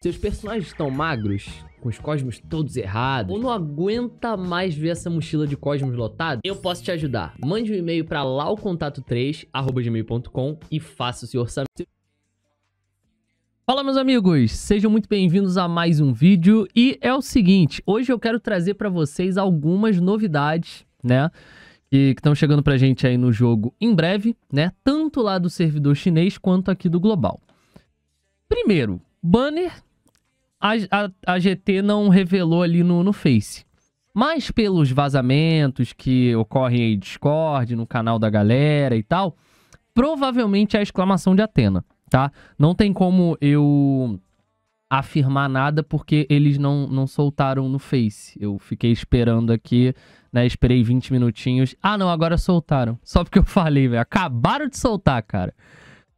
Seus personagens estão magros, com os cosmos todos errados, ou não aguenta mais ver essa mochila de cosmos lotada? Eu posso te ajudar. Mande um e-mail para arroba gmail.com e faça o seu orçamento. Fala meus amigos, sejam muito bem-vindos a mais um vídeo e é o seguinte, hoje eu quero trazer para vocês algumas novidades, né? que estão chegando pra gente aí no jogo em breve, né? Tanto lá do servidor chinês quanto aqui do global. Primeiro, banner a, a, a GT não revelou ali no, no Face. Mas pelos vazamentos que ocorrem aí Discord, no canal da galera e tal, provavelmente é a exclamação de Atena, tá? Não tem como eu afirmar nada porque eles não, não soltaram no Face. Eu fiquei esperando aqui, né? Esperei 20 minutinhos. Ah, não, agora soltaram. Só porque eu falei, velho. Acabaram de soltar, cara.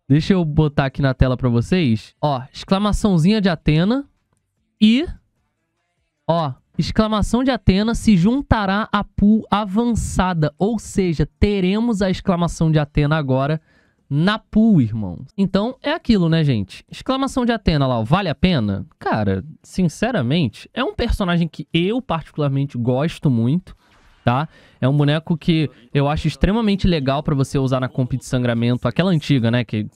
Deixa eu botar aqui na tela para vocês. Ó, exclamaçãozinha de Atena, e, ó, exclamação de Atena se juntará à pool avançada. Ou seja, teremos a exclamação de Atena agora na pool, irmão. Então, é aquilo, né, gente? Exclamação de Atena lá, ó, vale a pena? Cara, sinceramente, é um personagem que eu particularmente gosto muito. Tá? É um boneco que eu acho extremamente legal para você usar na comp de sangramento, aquela antiga, né? Que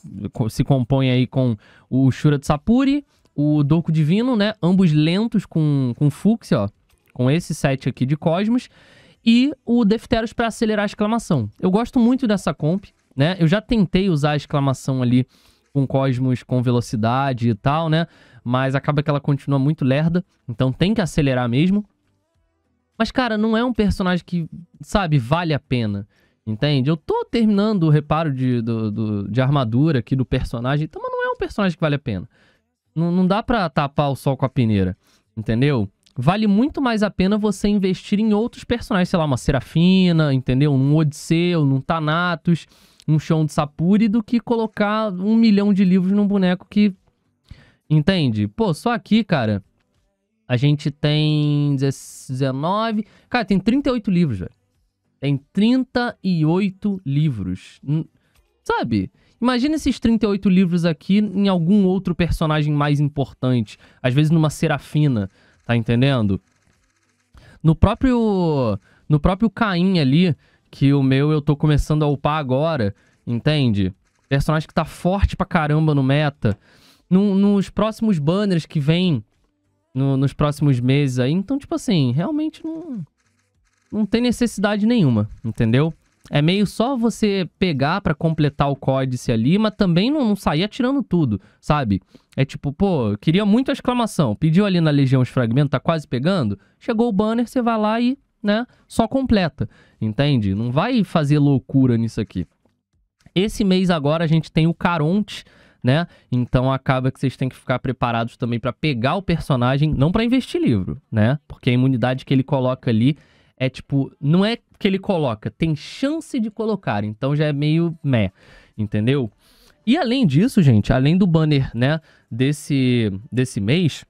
se compõe aí com o Shura de Sapuri, o Doco Divino, né? Ambos lentos com, com Fúcsia, ó. Com esse set aqui de Cosmos. E o Defteros para acelerar a exclamação. Eu gosto muito dessa comp, né? Eu já tentei usar a exclamação ali com Cosmos com velocidade e tal, né? Mas acaba que ela continua muito lerda. Então tem que acelerar mesmo. Mas, cara, não é um personagem que, sabe, vale a pena. Entende? Eu tô terminando o reparo de, do, do, de armadura aqui do personagem, então, mas não é um personagem que vale a pena. Não, não dá pra tapar o sol com a peneira, entendeu? Vale muito mais a pena você investir em outros personagens, sei lá, uma Serafina, entendeu? Um Odisseu, um Thanatos, um Chão de Sapuri, do que colocar um milhão de livros num boneco que. Entende? Pô, só aqui, cara, a gente tem 19. Cara, tem 38 livros, velho. Tem 38 livros. Hum, sabe? Imagina esses 38 livros aqui em algum outro personagem mais importante. Às vezes numa serafina, tá entendendo? No próprio. No próprio Caim ali, que o meu eu tô começando a upar agora, entende? Personagem que tá forte pra caramba no meta. No, nos próximos banners que vem no, nos próximos meses aí. Então, tipo assim, realmente não. Não tem necessidade nenhuma, entendeu? É meio só você pegar para completar o códice ali, mas também não, não sair atirando tudo, sabe? É tipo, pô, queria muito a exclamação. Pediu ali na Legião os fragmentos, tá quase pegando. Chegou o banner, você vai lá e, né, só completa. Entende? Não vai fazer loucura nisso aqui. Esse mês agora a gente tem o Caronte, né? Então acaba que vocês têm que ficar preparados também para pegar o personagem, não para investir livro, né? Porque a imunidade que ele coloca ali é tipo, não é que ele coloca, tem chance de colocar, então já é meio meh, entendeu? E além disso, gente, além do banner, né, desse, desse mês,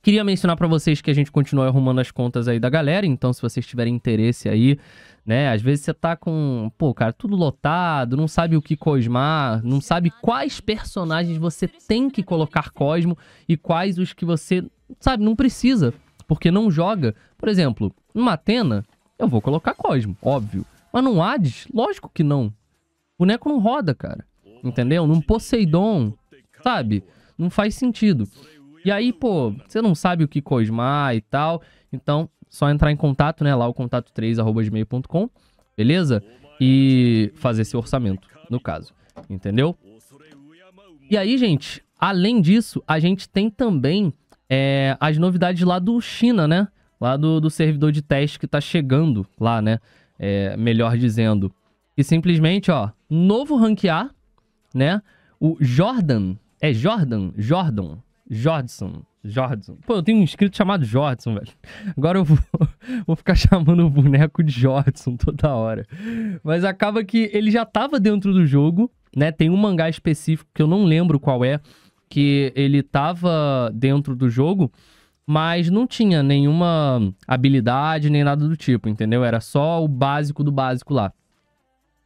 queria mencionar para vocês que a gente continua arrumando as contas aí da galera, então se vocês tiverem interesse aí, né, às vezes você tá com, pô, cara, tudo lotado, não sabe o que cosmar, não sabe quais personagens você tem que colocar cosmo e quais os que você, sabe, não precisa, porque não joga. Por exemplo, numa Atena, eu vou colocar Cosmo, óbvio. Mas num Hades, lógico que não. O boneco não roda, cara. Entendeu? Num Poseidon, sabe? Não faz sentido. E aí, pô, você não sabe o que cosmar e tal. Então, só entrar em contato, né? Lá o contato3, arroba gmail.com, beleza? E fazer seu orçamento, no caso. Entendeu? E aí, gente, além disso, a gente tem também é, as novidades lá do China, né? lá do, do servidor de teste que tá chegando lá, né? É, melhor dizendo. E simplesmente, ó, novo ranquear, né? O Jordan, é Jordan? Jordan, Jordson, Jordson. Pô, eu tenho um inscrito chamado Jordson, velho. Agora eu vou, vou, ficar chamando o boneco de Jordson toda hora. Mas acaba que ele já tava dentro do jogo, né? Tem um mangá específico que eu não lembro qual é, que ele tava dentro do jogo mas não tinha nenhuma habilidade nem nada do tipo, entendeu? Era só o básico do básico lá.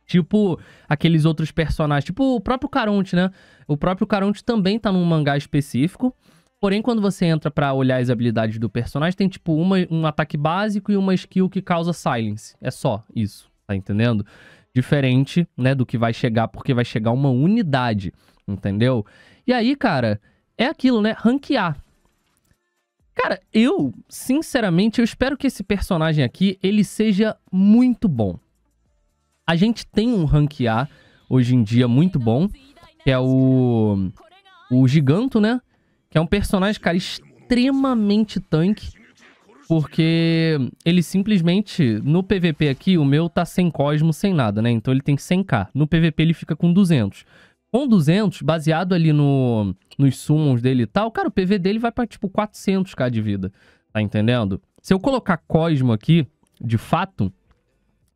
Tipo aqueles outros personagens, tipo o próprio Caronte, né? O próprio Caronte também tá num mangá específico. Porém, quando você entra para olhar as habilidades do personagem, tem tipo uma, um ataque básico e uma skill que causa silence. É só isso, tá entendendo? Diferente, né, do que vai chegar, porque vai chegar uma unidade, entendeu? E aí, cara, é aquilo, né? Ranquear. Cara, eu, sinceramente, eu espero que esse personagem aqui, ele seja muito bom. A gente tem um rank A hoje em dia muito bom, que é o... O Giganto, né? Que é um personagem, cara, extremamente tanque. Porque ele simplesmente, no PVP aqui, o meu tá sem Cosmo, sem nada, né? Então ele tem 100k. No PVP ele fica com 200. Com 200, baseado ali no, nos summons dele e tal, cara, o PV dele vai pra tipo 400k de vida. Tá entendendo? Se eu colocar Cosmo aqui, de fato,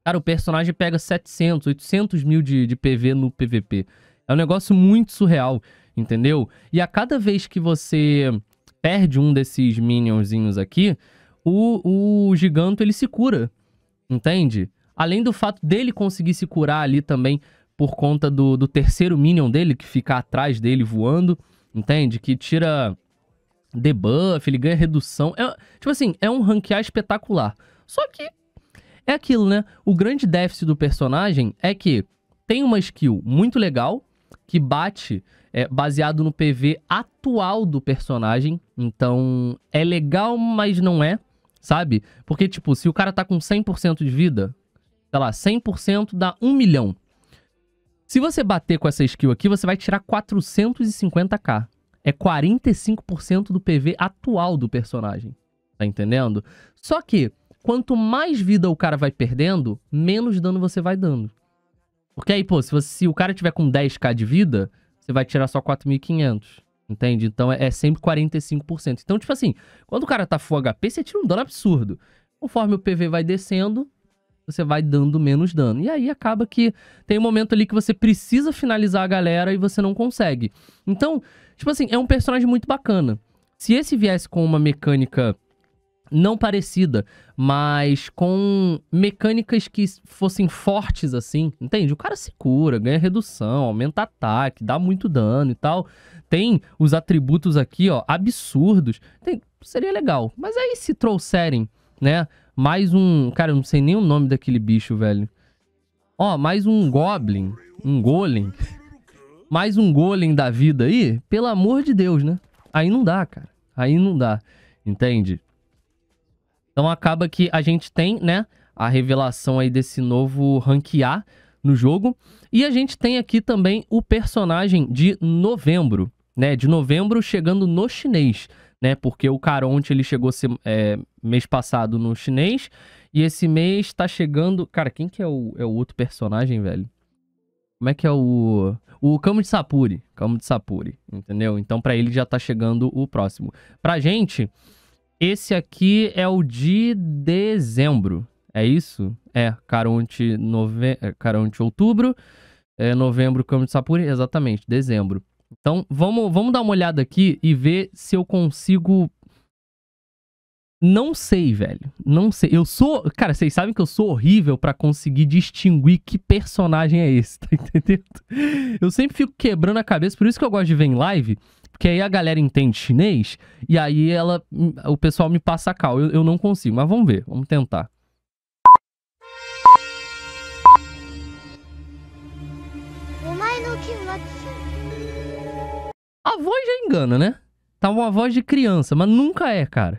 cara, o personagem pega 700, 800 mil de, de PV no PVP. É um negócio muito surreal, entendeu? E a cada vez que você perde um desses minionzinhos aqui, o, o giganto ele se cura, entende? Além do fato dele conseguir se curar ali também por conta do, do terceiro Minion dele, que fica atrás dele voando, entende? Que tira debuff, ele ganha redução. É, tipo assim, é um ranquear espetacular. Só que é aquilo, né? O grande déficit do personagem é que tem uma skill muito legal que bate é, baseado no PV atual do personagem. Então, é legal, mas não é, sabe? Porque, tipo, se o cara tá com 100% de vida, sei lá, 100% dá 1 milhão. Se você bater com essa skill aqui, você vai tirar 450k. É 45% do PV atual do personagem. Tá entendendo? Só que, quanto mais vida o cara vai perdendo, menos dano você vai dando. Porque aí, pô, se, você, se o cara tiver com 10k de vida, você vai tirar só 4.500. Entende? Então é, é sempre 45%. Então, tipo assim, quando o cara tá full HP, você tira um dano absurdo. Conforme o PV vai descendo, você vai dando menos dano. E aí acaba que tem um momento ali que você precisa finalizar a galera e você não consegue. Então, tipo assim, é um personagem muito bacana. Se esse viesse com uma mecânica não parecida, mas com mecânicas que fossem fortes assim, entende? O cara se cura, ganha redução, aumenta ataque, dá muito dano e tal. Tem os atributos aqui, ó, absurdos. Tem... seria legal. Mas aí se trouxerem, né, mais um. Cara, eu não sei nem o nome daquele bicho, velho. Ó, mais um Goblin. Um Golem. Mais um Golem da vida aí. Pelo amor de Deus, né? Aí não dá, cara. Aí não dá. Entende? Então acaba que a gente tem, né? A revelação aí desse novo A no jogo. E a gente tem aqui também o personagem de novembro, né? De novembro chegando no chinês, né? Porque o Caronte ele chegou a ser é, mês passado no chinês. E esse mês tá chegando. Cara, quem que é o, é o outro personagem, velho? Como é que é o. O Camo de Sapuri. Camo de Sapuri, entendeu? Então, para ele já tá chegando o próximo. Pra gente, esse aqui é o de dezembro. É isso? É, Caronte, nove... Caronte é, outubro. É novembro, Camo de Sapuri. Exatamente, dezembro. Então, vamos, vamos dar uma olhada aqui e ver se eu consigo não sei, velho. Não sei. Eu sou. Cara, vocês sabem que eu sou horrível para conseguir distinguir que personagem é esse, tá entendendo? Eu sempre fico quebrando a cabeça, por isso que eu gosto de ver em live, porque aí a galera entende chinês e aí ela, hum, o pessoal me passa a cal. Eu, eu não consigo, mas vamos ver, vamos tentar. A voz já engana, né? Tá uma voz de criança, mas nunca é, cara.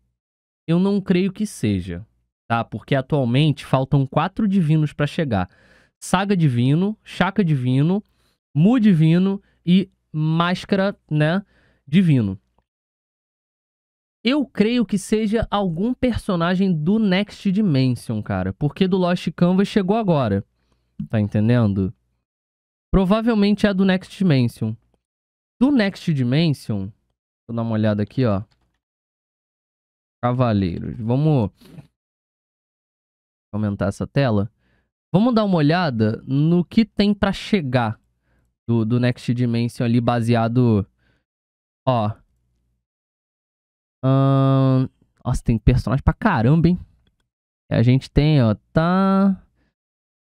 Eu não creio que seja, tá? Porque atualmente faltam quatro divinos para chegar: Saga Divino, Chaka Divino, Mu Divino e Máscara, né? Divino. Eu creio que seja algum personagem do Next Dimension, cara, porque do Lost Canvas chegou agora. Tá entendendo? Provavelmente é do Next Dimension. Do Next Dimension, vou dar uma olhada aqui, ó. Cavaleiros. Vamos aumentar essa tela. Vamos dar uma olhada no que tem para chegar do, do Next Dimension ali baseado. Ó. Hum... Nossa, tem personagem pra caramba, hein? A gente tem, ó, tá.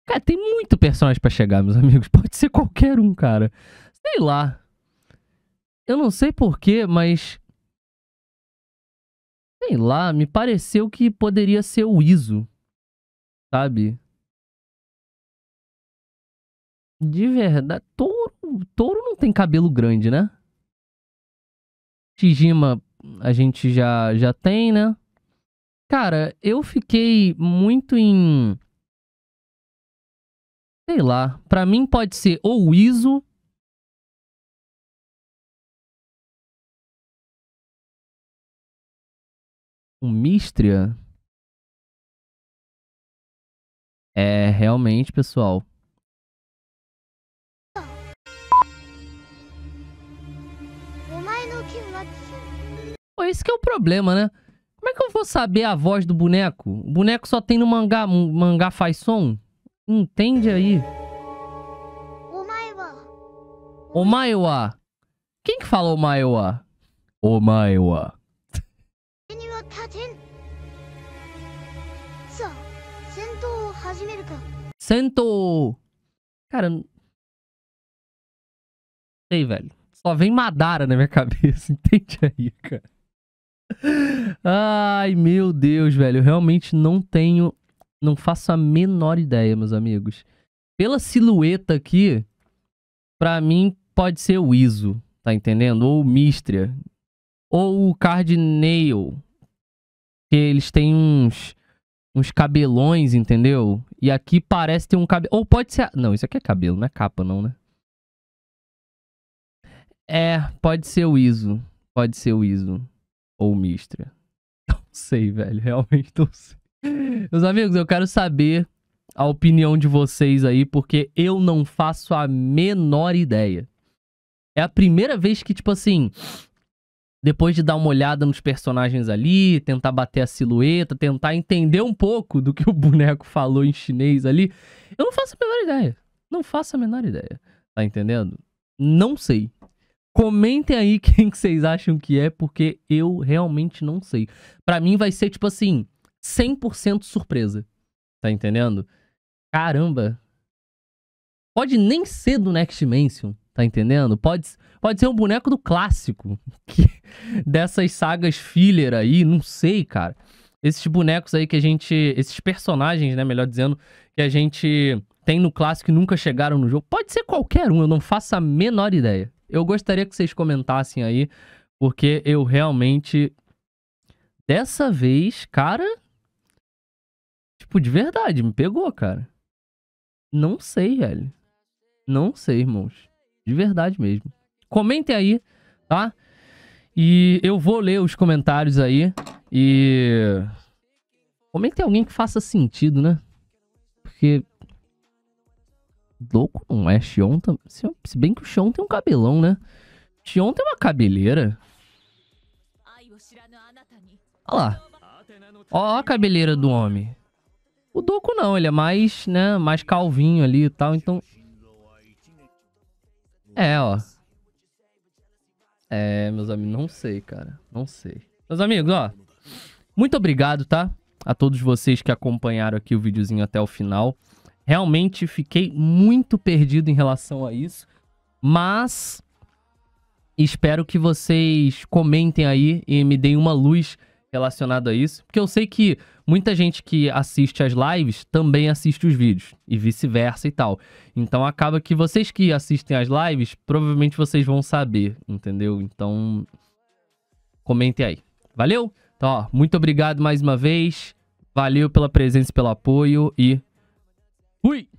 Cara, tem muito personagem para chegar, meus amigos. Pode ser qualquer um, cara. Sei lá. Eu não sei porquê, mas sei lá, me pareceu que poderia ser o ISO, sabe? De verdade, touro, touro não tem cabelo grande, né? Shijima a gente já já tem, né? Cara, eu fiquei muito em sei lá, para mim pode ser ou ISO com Mistria. É, realmente, pessoal. Pô, esse que é o problema, né? Como é que eu vou saber a voz do boneco? O boneco só tem no mangá. mangá faz som? Entende aí. O Maiwa. Quem que fala o Maiwa? O Maiwa. Santo. Cara, não sei, velho. Só vem Madara na minha cabeça, entende aí, cara? Ai, meu Deus, velho. Eu realmente não tenho. Não faço a menor ideia, meus amigos. Pela silhueta aqui, pra mim pode ser o Iso, tá entendendo? Ou o Mistria. Ou o Cardinale. Que eles têm uns uns cabelões, entendeu? E aqui parece ter um cabelo. Ou pode ser. Não, isso aqui é cabelo, não é capa, não, né? É, pode ser o ISO. Pode ser o ISO. Ou o Mistria. Não sei, velho. Realmente não sei. Meus amigos, eu quero saber a opinião de vocês aí, porque eu não faço a menor ideia. É a primeira vez que, tipo assim, depois de dar uma olhada nos personagens ali, tentar bater a silhueta, tentar entender um pouco do que o boneco falou em chinês ali, eu não faço a menor ideia. Não faço a menor ideia. Tá entendendo? Não sei. Comentem aí quem que vocês acham que é, porque eu realmente não sei. Para mim vai ser tipo assim, 100% surpresa. Tá entendendo? Caramba. Pode nem ser do Next Mansion Tá entendendo? Pode, pode ser um boneco do clássico. Que, dessas sagas filler aí, não sei, cara. Esses bonecos aí que a gente. Esses personagens, né? Melhor dizendo, que a gente tem no clássico e nunca chegaram no jogo. Pode ser qualquer um, eu não faço a menor ideia. Eu gostaria que vocês comentassem aí, porque eu realmente. Dessa vez, cara. Tipo, de verdade, me pegou, cara. Não sei, velho. Não sei, irmãos. De verdade mesmo. Comentem aí, tá? E eu vou ler os comentários aí. E. Comentem alguém que faça sentido, né? Porque. Louco não é. Xion também. Se bem que o Xion tem um cabelão, né? Xion tem uma cabeleira. Olha lá. Ó a cabeleira do homem. O Doku não, ele é mais, né, mais calvinho ali e tal, então é, ó. É, meus amigos, não sei, cara. Não sei. Meus amigos, ó. Muito obrigado, tá? A todos vocês que acompanharam aqui o videozinho até o final. Realmente fiquei muito perdido em relação a isso. Mas espero que vocês comentem aí e me deem uma luz relacionado a isso, porque eu sei que muita gente que assiste as lives também assiste os vídeos e vice-versa e tal. Então acaba que vocês que assistem as lives, provavelmente vocês vão saber, entendeu? Então comentem aí. Valeu? Então, ó, muito obrigado mais uma vez. Valeu pela presença e pelo apoio e fui.